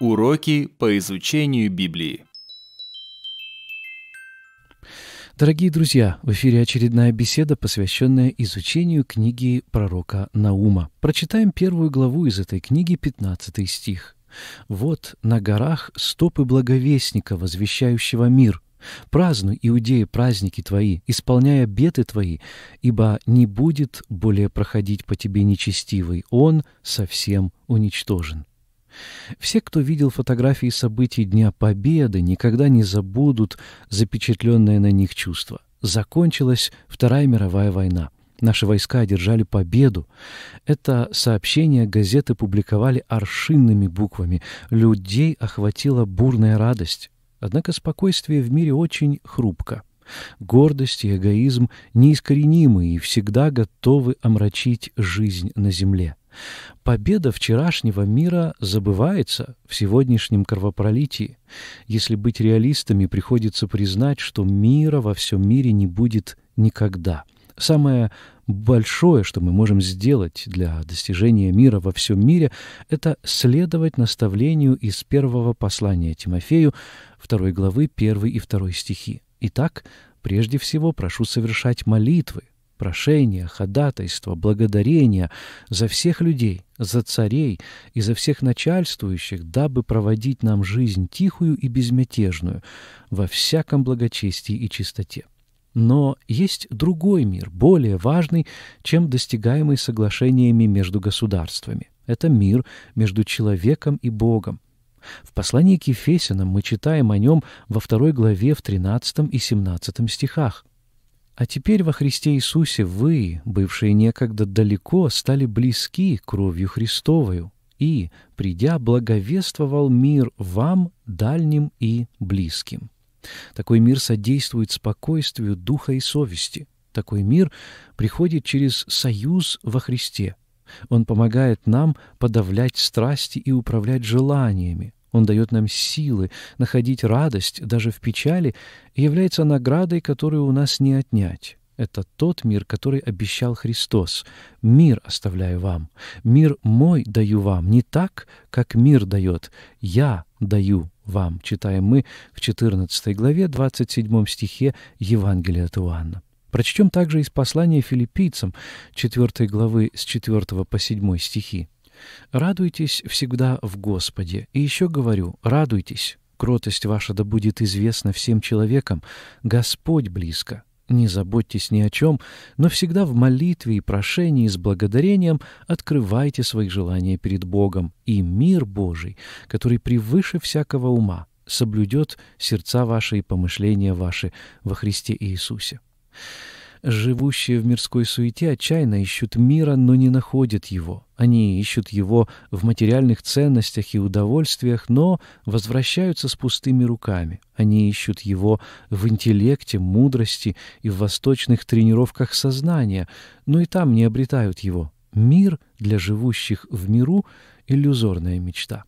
Уроки по изучению Библии. Дорогие друзья, в эфире очередная беседа, посвященная изучению книги пророка Наума. Прочитаем первую главу из этой книги, 15 стих. «Вот на горах стопы благовестника, возвещающего мир. Празднуй, иудеи, праздники твои, исполняя беты твои, ибо не будет более проходить по тебе нечестивый, он совсем уничтожен». Все, кто видел фотографии событий Дня Победы, никогда не забудут запечатленное на них чувство. Закончилась Вторая мировая война. Наши войска одержали победу. Это сообщение газеты публиковали аршинными буквами. Людей охватила бурная радость. Однако спокойствие в мире очень хрупко. Гордость и эгоизм неискоренимы и всегда готовы омрачить жизнь на земле. Победа вчерашнего мира забывается в сегодняшнем кровопролитии. Если быть реалистами, приходится признать, что мира во всем мире не будет никогда. Самое большое, что мы можем сделать для достижения мира во всем мире, это следовать наставлению из первого послания Тимофею, второй главы, первой и второй стихи. Итак, прежде всего прошу совершать молитвы, прошения, ходатайства, благодарения за всех людей, за царей и за всех начальствующих, дабы проводить нам жизнь тихую и безмятежную, во всяком благочестии и чистоте. Но есть другой мир, более важный, чем достигаемый соглашениями между государствами. Это мир между человеком и Богом. В послании к Ефесянам мы читаем о нем во второй главе в 13 и 17 стихах. А теперь во Христе Иисусе вы, бывшие некогда далеко, стали близки кровью Христовою, и, придя, благовествовал мир вам, дальним и близким. Такой мир содействует спокойствию духа и совести. Такой мир приходит через союз во Христе. Он помогает нам подавлять страсти и управлять желаниями, он дает нам силы находить радость даже в печали и является наградой, которую у нас не отнять. Это тот мир, который обещал Христос. «Мир оставляю вам, мир мой даю вам, не так, как мир дает, я даю вам», читаем мы в 14 главе, 27 стихе Евангелия от Иоанна. Прочтем также из послания филиппийцам 4 главы с 4 по 7 стихи. Радуйтесь всегда в Господе. И еще говорю, радуйтесь. Кротость ваша да будет известна всем человекам. Господь близко. Не заботьтесь ни о чем, но всегда в молитве и прошении с благодарением открывайте свои желания перед Богом, и мир Божий, который превыше всякого ума, соблюдет сердца ваши и помышления ваши во Христе Иисусе живущие в мирской суете, отчаянно ищут мира, но не находят его. Они ищут его в материальных ценностях и удовольствиях, но возвращаются с пустыми руками. Они ищут его в интеллекте, мудрости и в восточных тренировках сознания, но и там не обретают его. Мир для живущих в миру — иллюзорная мечта.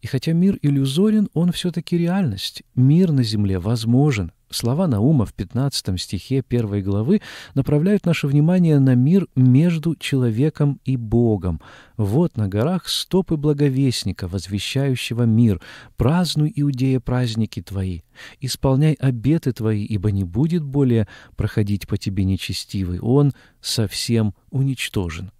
И хотя мир иллюзорен, он все-таки реальность. Мир на Земле возможен. Слова Наума в 15 стихе 1 главы направляют наше внимание на мир между человеком и Богом. «Вот на горах стопы благовестника, возвещающего мир. Празднуй, Иудея, праздники твои. Исполняй обеты твои, ибо не будет более проходить по тебе нечестивый. Он совсем уничтожен».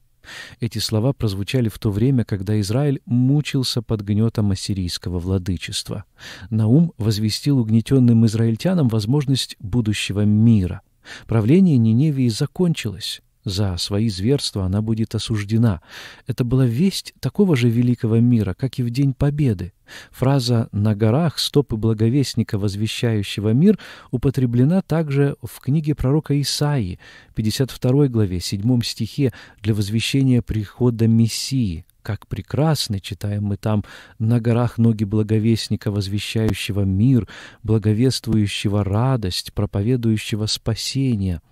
Эти слова прозвучали в то время, когда Израиль мучился под гнетом ассирийского владычества. Наум возвестил угнетенным израильтянам возможность будущего мира. Правление Ниневии закончилось. За свои зверства она будет осуждена. Это была весть такого же великого мира, как и в День Победы. Фраза «на горах стопы благовестника, возвещающего мир» употреблена также в книге пророка Исаии, 52 главе, 7 стихе, для возвещения прихода Мессии. Как прекрасно, читаем мы там, на горах ноги благовестника, возвещающего мир, благовествующего радость, проповедующего спасение —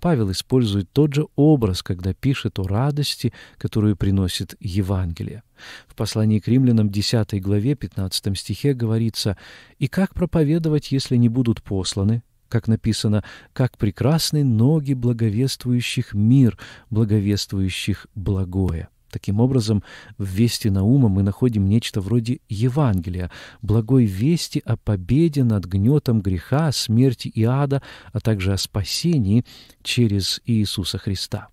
Павел использует тот же образ, когда пишет о радости, которую приносит Евангелие. В послании к римлянам 10 главе 15 стихе говорится «И как проповедовать, если не будут посланы?» Как написано, «Как прекрасны ноги благовествующих мир, благовествующих благое». Таким образом, в вести Наума мы находим нечто вроде Евангелия, благой вести о победе над гнетом греха, смерти и ада, а также о спасении через Иисуса Христа.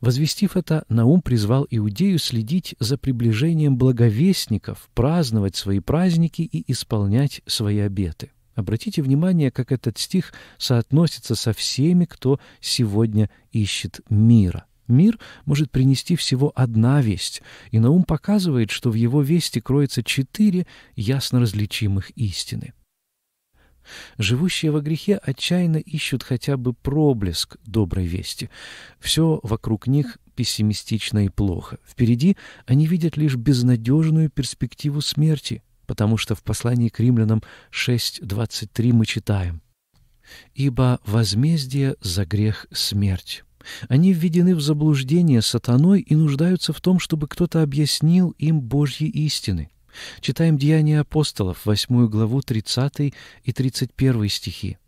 Возвестив это, Наум призвал Иудею следить за приближением благовестников, праздновать свои праздники и исполнять свои обеты. Обратите внимание, как этот стих соотносится со всеми, кто сегодня ищет мира. Мир может принести всего одна весть, и Наум показывает, что в его вести кроется четыре ясно различимых истины. Живущие во грехе отчаянно ищут хотя бы проблеск доброй вести. Все вокруг них пессимистично и плохо. Впереди они видят лишь безнадежную перспективу смерти, потому что в послании к римлянам 6.23 мы читаем «Ибо возмездие за грех — смерть». Они введены в заблуждение сатаной и нуждаются в том, чтобы кто-то объяснил им Божьи истины. Читаем Деяния апостолов, 8 главу, 30 и 31 стихи.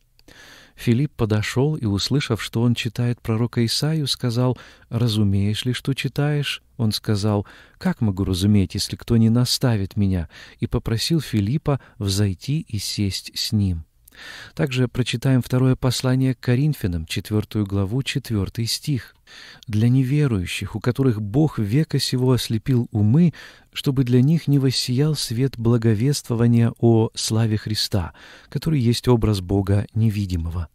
Филипп подошел и, услышав, что он читает пророка Исаию, сказал, «Разумеешь ли, что читаешь?» Он сказал, «Как могу разуметь, если кто не наставит меня?» и попросил Филиппа взойти и сесть с ним. Также прочитаем второе послание к Коринфянам, 4 главу, 4 стих. «Для неверующих, у которых Бог века сего ослепил умы, чтобы для них не воссиял свет благовествования о славе Христа, который есть образ Бога невидимого».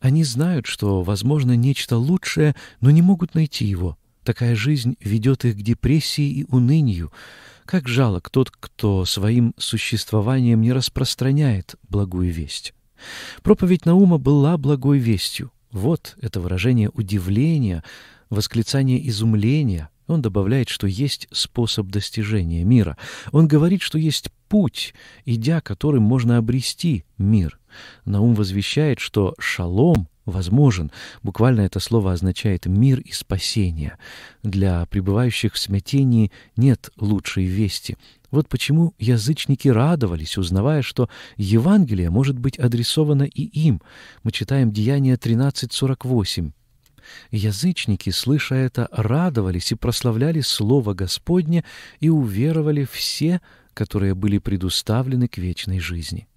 Они знают, что, возможно, нечто лучшее, но не могут найти его. Такая жизнь ведет их к депрессии и унынию. Как жалок тот, кто своим существованием не распространяет благую весть. Проповедь Наума была благой вестью. Вот это выражение удивления, восклицание изумления. Он добавляет, что есть способ достижения мира. Он говорит, что есть путь, идя которым можно обрести мир. Наум возвещает, что шалом — возможен. Буквально это слово означает «мир и спасение». Для пребывающих в смятении нет лучшей вести. Вот почему язычники радовались, узнавая, что Евангелие может быть адресовано и им. Мы читаем Деяния 13.48. Язычники, слыша это, радовались и прославляли Слово Господне и уверовали все, которые были предуставлены к вечной жизни.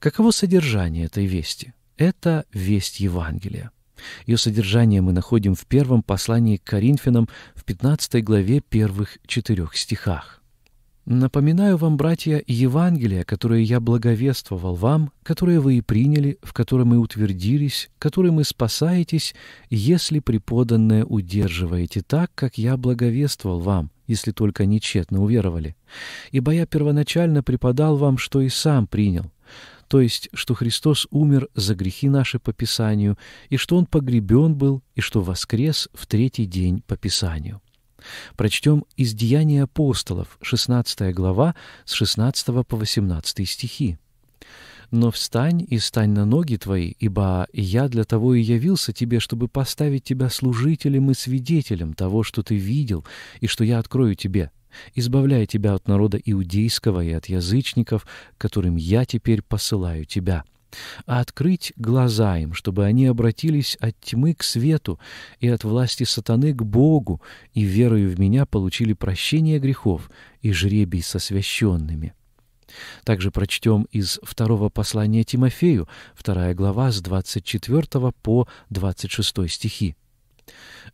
Каково содержание этой вести? Это весть Евангелия. Ее содержание мы находим в первом послании к Коринфянам в 15 главе первых четырех стихах. «Напоминаю вам, братья, Евангелие, которое я благовествовал вам, которое вы и приняли, в котором и утвердились, которым и спасаетесь, если преподанное удерживаете так, как я благовествовал вам, если только нечетно уверовали. Ибо я первоначально преподал вам, что и сам принял, то есть, что Христос умер за грехи наши по Писанию, и что Он погребен был, и что воскрес в третий день по Писанию. Прочтем из «Деяний апостолов», 16 глава, с 16 по 18 стихи. «Но встань и стань на ноги твои, ибо я для того и явился тебе, чтобы поставить тебя служителем и свидетелем того, что ты видел, и что я открою тебе, избавляя тебя от народа иудейского и от язычников, которым я теперь посылаю тебя» а открыть глаза им, чтобы они обратились от тьмы к свету и от власти сатаны к Богу, и верою в Меня получили прощение грехов и жребий со священными». Также прочтем из второго послания Тимофею, вторая глава с 24 по 26 стихи.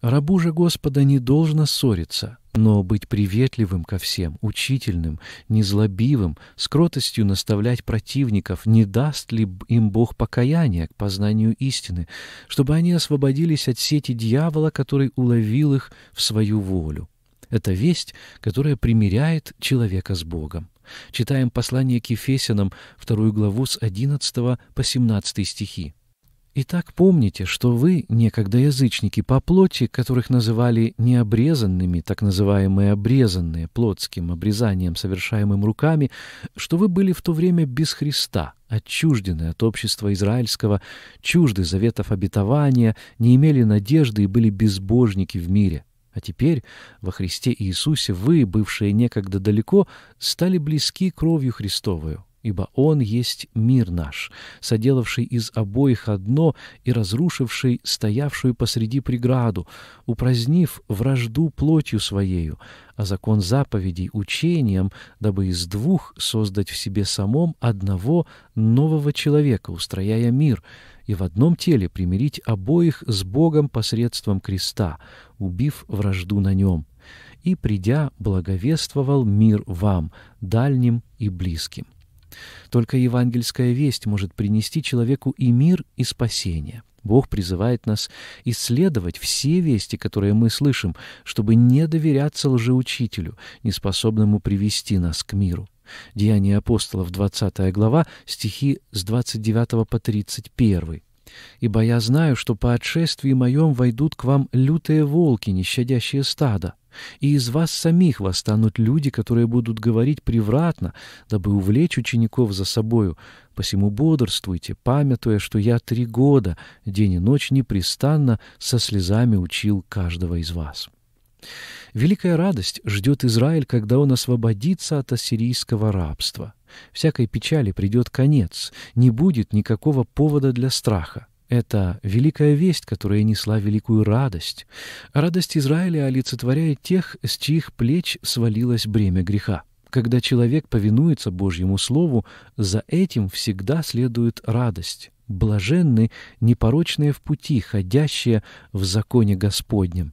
Рабу же Господа не должно ссориться, но быть приветливым ко всем, учительным, незлобивым, с кротостью наставлять противников, не даст ли им Бог покаяния к познанию истины, чтобы они освободились от сети дьявола, который уловил их в свою волю. Это весть, которая примиряет человека с Богом. Читаем послание к Ефесянам, вторую главу с 11 по 17 стихи. Итак, помните, что вы, некогда язычники по плоти, которых называли необрезанными, так называемые обрезанные плотским обрезанием, совершаемым руками, что вы были в то время без Христа, отчуждены от общества израильского, чужды заветов обетования, не имели надежды и были безбожники в мире. А теперь во Христе Иисусе вы, бывшие некогда далеко, стали близки кровью Христовую ибо Он есть мир наш, соделавший из обоих одно и разрушивший стоявшую посреди преграду, упразднив вражду плотью своею, а закон заповедей учением, дабы из двух создать в себе самом одного нового человека, устрояя мир, и в одном теле примирить обоих с Богом посредством креста, убив вражду на нем» и, придя, благовествовал мир вам, дальним и близким. Только евангельская весть может принести человеку и мир, и спасение. Бог призывает нас исследовать все вести, которые мы слышим, чтобы не доверяться лжеучителю, неспособному привести нас к миру. Деяния апостолов, 20 глава, стихи с 29 по 31. Ибо я знаю, что по отшествии моем войдут к вам лютые волки, нещадящие стада, и из вас самих восстанут люди, которые будут говорить превратно, дабы увлечь учеников за собою. Посему бодрствуйте, памятуя, что я три года, день и ночь непрестанно, со слезами учил каждого из вас». Великая радость ждет Израиль, когда он освободится от ассирийского рабства. Всякой печали придет конец, не будет никакого повода для страха. Это великая весть, которая несла великую радость. Радость Израиля олицетворяет тех, с чьих плеч свалилось бремя греха. Когда человек повинуется Божьему Слову, за этим всегда следует радость. Блаженны непорочные в пути, ходящие в законе Господнем.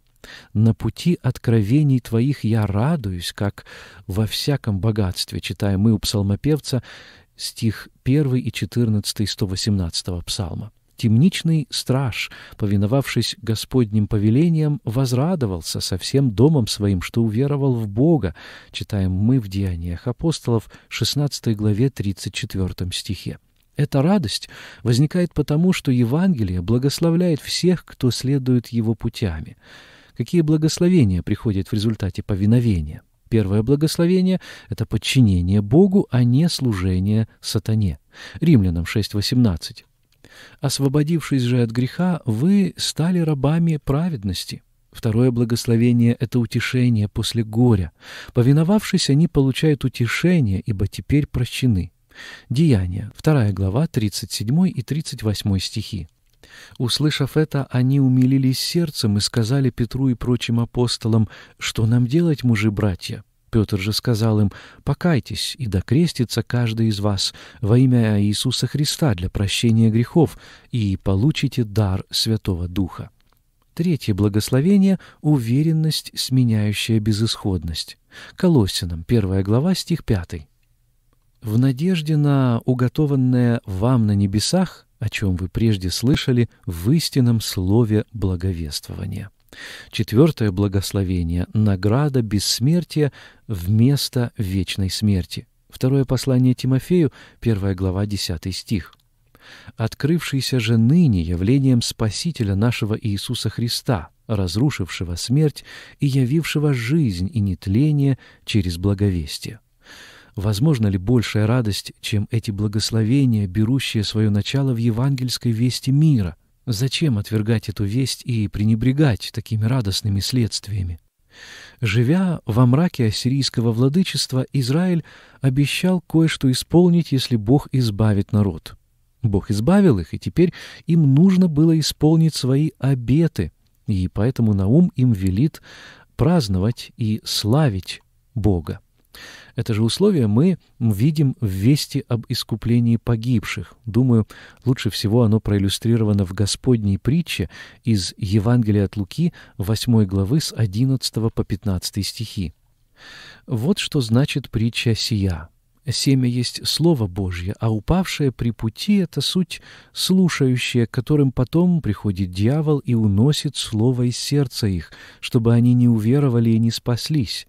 На пути откровений Твоих я радуюсь, как во всяком богатстве, читаем мы у псалмопевца стих 1 и 14 118 псалма. Темничный страж, повиновавшись Господним повелениям, возрадовался со всем домом своим, что уверовал в Бога, читаем мы в Деяниях апостолов 16 главе 34 стихе. Эта радость возникает потому, что Евангелие благословляет всех, кто следует его путями какие благословения приходят в результате повиновения. Первое благословение — это подчинение Богу, а не служение сатане. Римлянам 6.18. «Освободившись же от греха, вы стали рабами праведности». Второе благословение — это утешение после горя. Повиновавшись, они получают утешение, ибо теперь прощены. Деяния, 2 глава, 37 и 38 стихи. Услышав это, они умилились сердцем и сказали Петру и прочим апостолам, «Что нам делать, мужи-братья?» Петр же сказал им, «Покайтесь, и докрестится каждый из вас во имя Иисуса Христа для прощения грехов, и получите дар Святого Духа». Третье благословение — уверенность, сменяющая безысходность. Колоссянам, первая глава, стих 5. «В надежде на уготованное вам на небесах о чем вы прежде слышали в истинном слове благовествования. Четвертое благословение — награда бессмертия вместо вечной смерти. Второе послание Тимофею, 1 глава, 10 стих. «Открывшийся же ныне явлением Спасителя нашего Иисуса Христа, разрушившего смерть и явившего жизнь и нетление через благовестие». Возможно ли большая радость, чем эти благословения, берущие свое начало в евангельской вести мира? Зачем отвергать эту весть и пренебрегать такими радостными следствиями? Живя во мраке ассирийского владычества, Израиль обещал кое-что исполнить, если Бог избавит народ. Бог избавил их, и теперь им нужно было исполнить свои обеты, и поэтому Наум им велит праздновать и славить Бога. Это же условие мы видим в вести об искуплении погибших. Думаю, лучше всего оно проиллюстрировано в Господней притче из Евангелия от Луки, 8 главы с 11 по 15 стихи. Вот что значит притча сия. Семя есть Слово Божье, а упавшее при пути — это суть слушающие, которым потом приходит дьявол и уносит Слово из сердца их, чтобы они не уверовали и не спаслись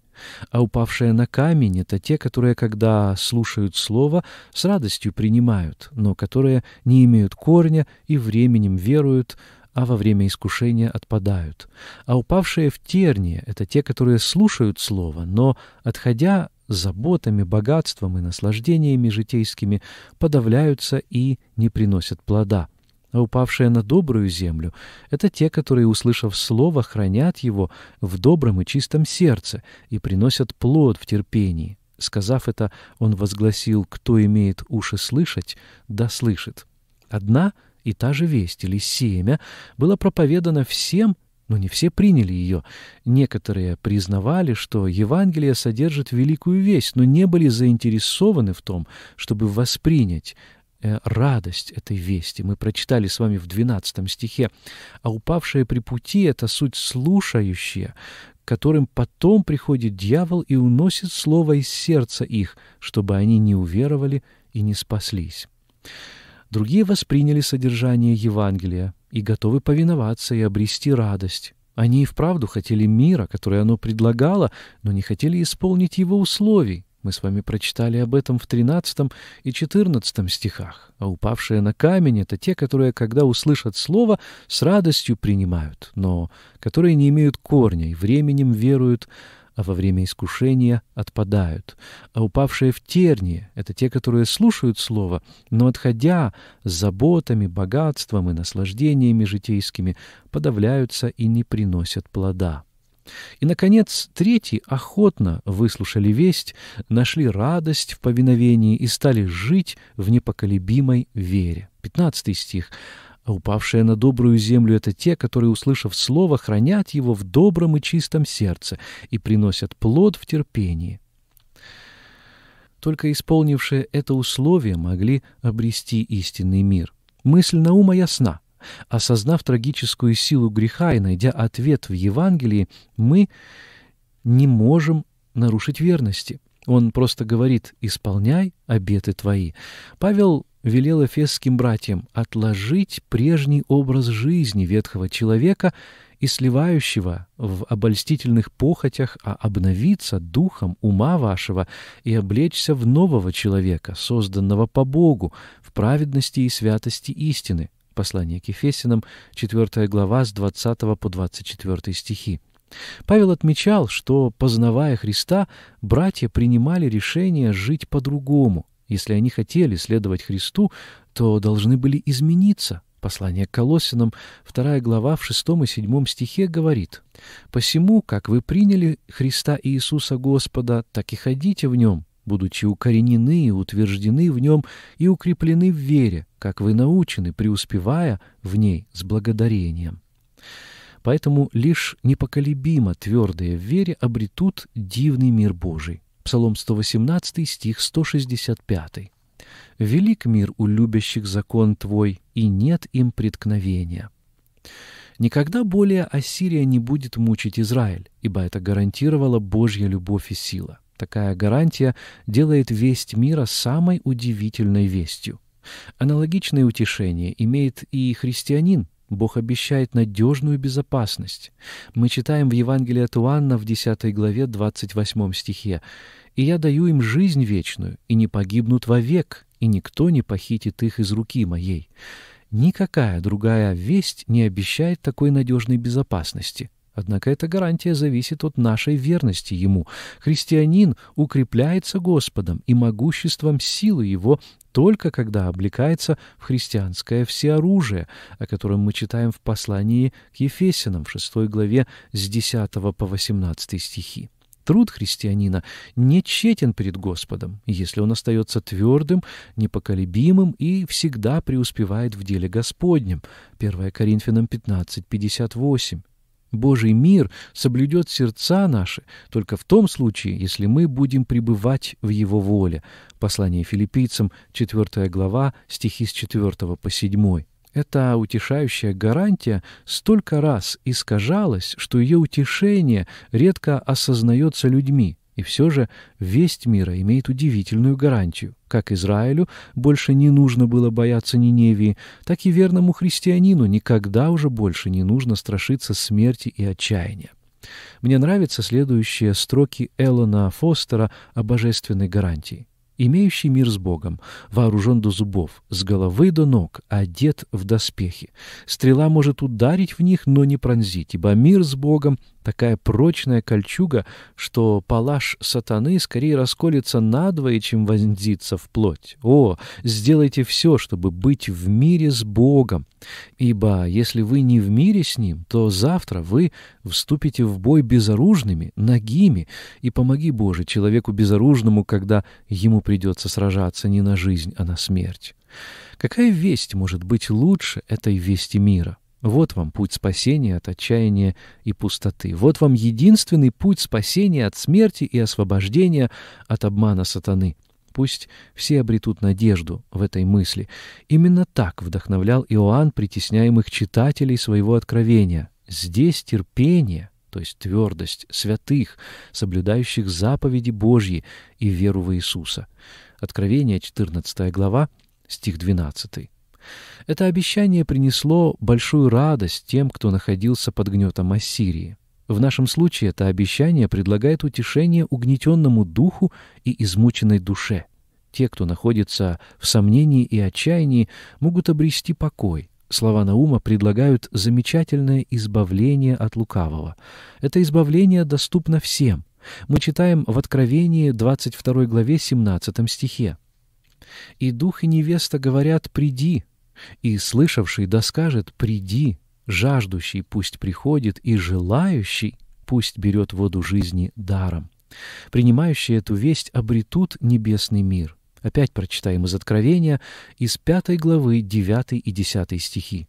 а упавшие на камень — это те, которые, когда слушают слово, с радостью принимают, но которые не имеют корня и временем веруют, а во время искушения отпадают. А упавшие в тернии — это те, которые слушают слово, но, отходя заботами, богатством и наслаждениями житейскими, подавляются и не приносят плода. А упавшие на добрую землю — это те, которые, услышав слово, хранят его в добром и чистом сердце и приносят плод в терпении. Сказав это, он возгласил, кто имеет уши слышать, да слышит. Одна и та же весть или семя было проповедано всем, но не все приняли ее. Некоторые признавали, что Евангелие содержит великую весть, но не были заинтересованы в том, чтобы воспринять Э, радость этой вести. Мы прочитали с вами в 12 стихе. «А упавшая при пути — это суть слушающие, которым потом приходит дьявол и уносит слово из сердца их, чтобы они не уверовали и не спаслись». Другие восприняли содержание Евангелия и готовы повиноваться и обрести радость. Они и вправду хотели мира, который оно предлагало, но не хотели исполнить его условий. Мы с вами прочитали об этом в 13 и 14 стихах, а упавшие на камень — это те, которые, когда услышат слово, с радостью принимают, но которые не имеют корня и временем веруют, а во время искушения отпадают. А упавшие в тернии — это те, которые слушают слово, но, отходя с заботами, богатством и наслаждениями житейскими, подавляются и не приносят плода. И, наконец, третьи охотно выслушали весть, нашли радость в повиновении и стали жить в непоколебимой вере. 15 стих. «А упавшие на добрую землю — это те, которые, услышав слово, хранят его в добром и чистом сердце и приносят плод в терпении». Только исполнившие это условие могли обрести истинный мир. Мысль Наума ясна — Осознав трагическую силу греха и найдя ответ в Евангелии, мы не можем нарушить верности. Он просто говорит «исполняй обеты твои». Павел велел эфесским братьям отложить прежний образ жизни ветхого человека и сливающего в обольстительных похотях, а обновиться духом ума вашего и облечься в нового человека, созданного по Богу, в праведности и святости истины. Послание к Ефесиным, 4 глава, с 20 по 24 стихи. Павел отмечал, что, познавая Христа, братья принимали решение жить по-другому. Если они хотели следовать Христу, то должны были измениться. Послание к Колосинам, 2 глава, в 6 и 7 стихе говорит «Посему, как вы приняли Христа Иисуса Господа, так и ходите в Нем, будучи укоренены и утверждены в нем и укреплены в вере, как вы научены, преуспевая в ней с благодарением. Поэтому лишь непоколебимо твердые в вере обретут дивный мир Божий. Псалом 118, стих 165. «Велик мир у любящих закон Твой, и нет им преткновения». Никогда более Ассирия не будет мучить Израиль, ибо это гарантировало Божья любовь и сила. Такая гарантия делает весть мира самой удивительной вестью. Аналогичное утешение имеет и христианин. Бог обещает надежную безопасность. Мы читаем в Евангелии от Иоанна в 10 главе 28 стихе «И я даю им жизнь вечную, и не погибнут вовек, и никто не похитит их из руки моей». Никакая другая весть не обещает такой надежной безопасности. Однако эта гарантия зависит от нашей верности Ему. Христианин укрепляется Господом и могуществом силы Его только когда облекается в христианское всеоружие, о котором мы читаем в послании к Ефесянам в 6 главе с 10 по 18 стихи. Труд христианина не тщетен перед Господом, если он остается твердым, непоколебимым и всегда преуспевает в деле Господнем. 1 Коринфянам 15, 58. Божий мир соблюдет сердца наши только в том случае, если мы будем пребывать в Его воле. Послание филиппийцам, 4 глава, стихи с 4 по 7. Эта утешающая гарантия столько раз искажалась, что ее утешение редко осознается людьми. И все же весть мира имеет удивительную гарантию. Как Израилю больше не нужно было бояться Ниневии, так и верному христианину никогда уже больше не нужно страшиться смерти и отчаяния. Мне нравятся следующие строки Эллона Фостера о божественной гарантии. «Имеющий мир с Богом, вооружен до зубов, с головы до ног, одет в доспехи. Стрела может ударить в них, но не пронзить, ибо мир с Богом Такая прочная кольчуга, что палаш сатаны скорее расколется надвое, чем вонзится в плоть. О, сделайте все, чтобы быть в мире с Богом, ибо если вы не в мире с Ним, то завтра вы вступите в бой безоружными, нагими, и помоги, Боже, человеку безоружному, когда ему придется сражаться не на жизнь, а на смерть. Какая весть может быть лучше этой вести мира? Вот вам путь спасения от отчаяния и пустоты. Вот вам единственный путь спасения от смерти и освобождения от обмана сатаны. Пусть все обретут надежду в этой мысли. Именно так вдохновлял Иоанн притесняемых читателей своего откровения. Здесь терпение, то есть твердость святых, соблюдающих заповеди Божьи и веру в Иисуса. Откровение, 14 глава, стих 12. Это обещание принесло большую радость тем, кто находился под гнетом Ассирии. В нашем случае это обещание предлагает утешение угнетенному духу и измученной душе. Те, кто находится в сомнении и отчаянии, могут обрести покой. Слова Наума предлагают замечательное избавление от лукавого. Это избавление доступно всем. Мы читаем в Откровении 22 главе 17 стихе. «И дух и невеста говорят, приди, и слышавший да скажет «приди», жаждущий пусть приходит, и желающий пусть берет воду жизни даром. Принимающие эту весть обретут небесный мир. Опять прочитаем из Откровения, из пятой главы 9 и 10 стихи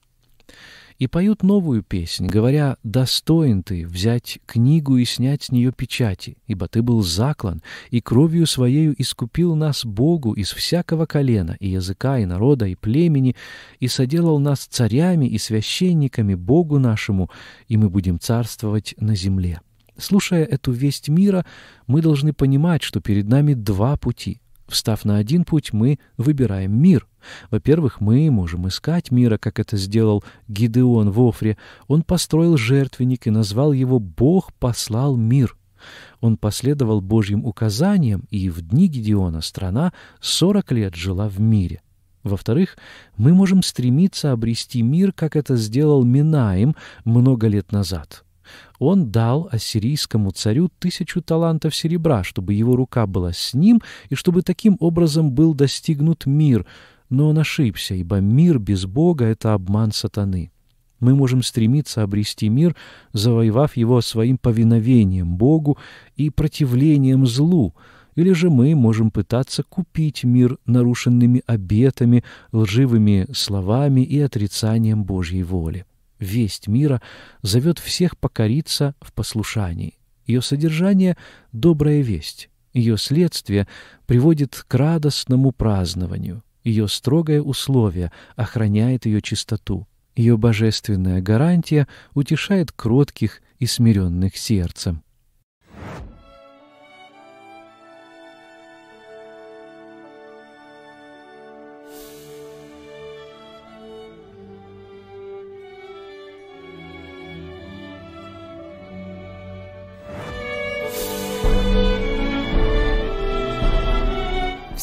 и поют новую песнь, говоря «Достоин ты взять книгу и снять с нее печати, ибо ты был заклан, и кровью своею искупил нас Богу из всякого колена, и языка, и народа, и племени, и соделал нас царями и священниками Богу нашему, и мы будем царствовать на земле». Слушая эту весть мира, мы должны понимать, что перед нами два пути — Встав на один путь, мы выбираем мир. Во-первых, мы можем искать мира, как это сделал Гидеон в Офре. Он построил жертвенник и назвал его «Бог послал мир». Он последовал Божьим указаниям, и в дни Гедеона страна 40 лет жила в мире. Во-вторых, мы можем стремиться обрести мир, как это сделал Минаем много лет назад он дал ассирийскому царю тысячу талантов серебра, чтобы его рука была с ним и чтобы таким образом был достигнут мир. Но он ошибся, ибо мир без Бога — это обман сатаны. Мы можем стремиться обрести мир, завоевав его своим повиновением Богу и противлением злу, или же мы можем пытаться купить мир нарушенными обетами, лживыми словами и отрицанием Божьей воли весть мира, зовет всех покориться в послушании. Ее содержание — добрая весть, ее следствие приводит к радостному празднованию, ее строгое условие охраняет ее чистоту, ее божественная гарантия утешает кротких и смиренных сердцем.